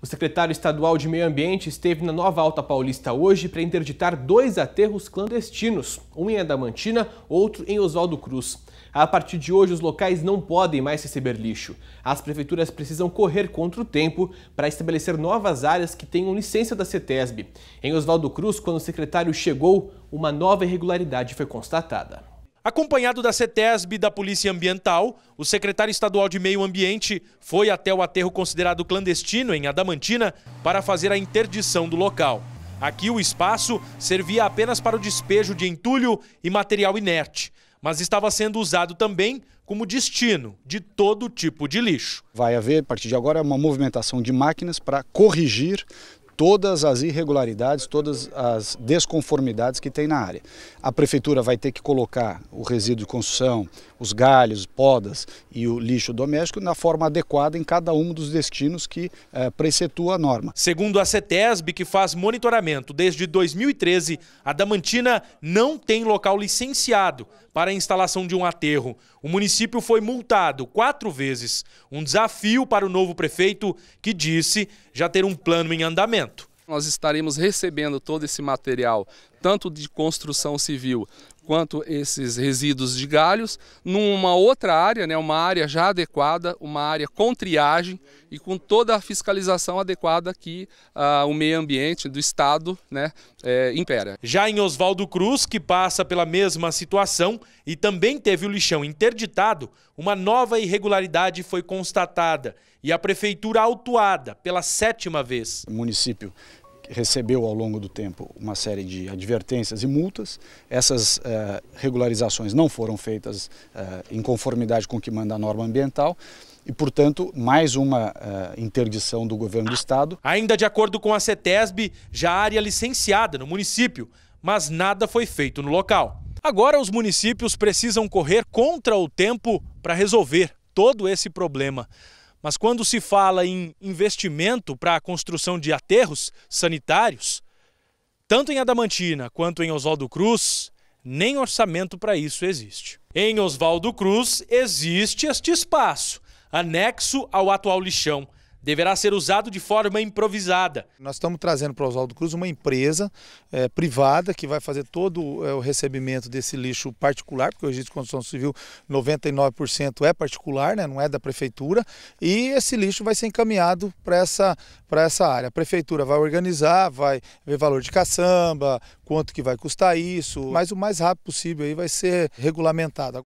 O secretário estadual de Meio Ambiente esteve na Nova Alta Paulista hoje para interditar dois aterros clandestinos, um em Adamantina, outro em Oswaldo Cruz. A partir de hoje, os locais não podem mais receber lixo. As prefeituras precisam correr contra o tempo para estabelecer novas áreas que tenham licença da CETESB. Em Oswaldo Cruz, quando o secretário chegou, uma nova irregularidade foi constatada. Acompanhado da CETESB e da Polícia Ambiental, o secretário estadual de Meio Ambiente foi até o aterro considerado clandestino em Adamantina para fazer a interdição do local. Aqui o espaço servia apenas para o despejo de entulho e material inerte, mas estava sendo usado também como destino de todo tipo de lixo. Vai haver, a partir de agora, uma movimentação de máquinas para corrigir todas as irregularidades, todas as desconformidades que tem na área. A prefeitura vai ter que colocar o resíduo de construção, os galhos, podas e o lixo doméstico na forma adequada em cada um dos destinos que é, preceitua a norma. Segundo a CETESB, que faz monitoramento desde 2013, a Damantina não tem local licenciado para a instalação de um aterro. O município foi multado quatro vezes. Um desafio para o novo prefeito, que disse já ter um plano em andamento. Nós estaremos recebendo todo esse material, tanto de construção civil quanto esses resíduos de galhos numa outra área, né, uma área já adequada, uma área com triagem e com toda a fiscalização adequada que ah, o meio ambiente do Estado né, é, impera. Já em Oswaldo Cruz, que passa pela mesma situação e também teve o lixão interditado, uma nova irregularidade foi constatada e a prefeitura autuada pela sétima vez. O município recebeu ao longo do tempo uma série de advertências e multas. Essas eh, regularizações não foram feitas eh, em conformidade com o que manda a norma ambiental e, portanto, mais uma uh, interdição do governo do estado. Ainda de acordo com a CETESB, já há área licenciada no município, mas nada foi feito no local. Agora os municípios precisam correr contra o tempo para resolver todo esse problema. Mas quando se fala em investimento para a construção de aterros sanitários, tanto em Adamantina quanto em Oswaldo Cruz, nem orçamento para isso existe. Em Oswaldo Cruz existe este espaço, anexo ao atual lixão, deverá ser usado de forma improvisada. Nós estamos trazendo para o Oswaldo Cruz uma empresa é, privada que vai fazer todo é, o recebimento desse lixo particular, porque o registro de construção civil 99% é particular, né, não é da prefeitura, e esse lixo vai ser encaminhado para essa, essa área. A prefeitura vai organizar, vai ver valor de caçamba, quanto que vai custar isso, mas o mais rápido possível aí vai ser regulamentado.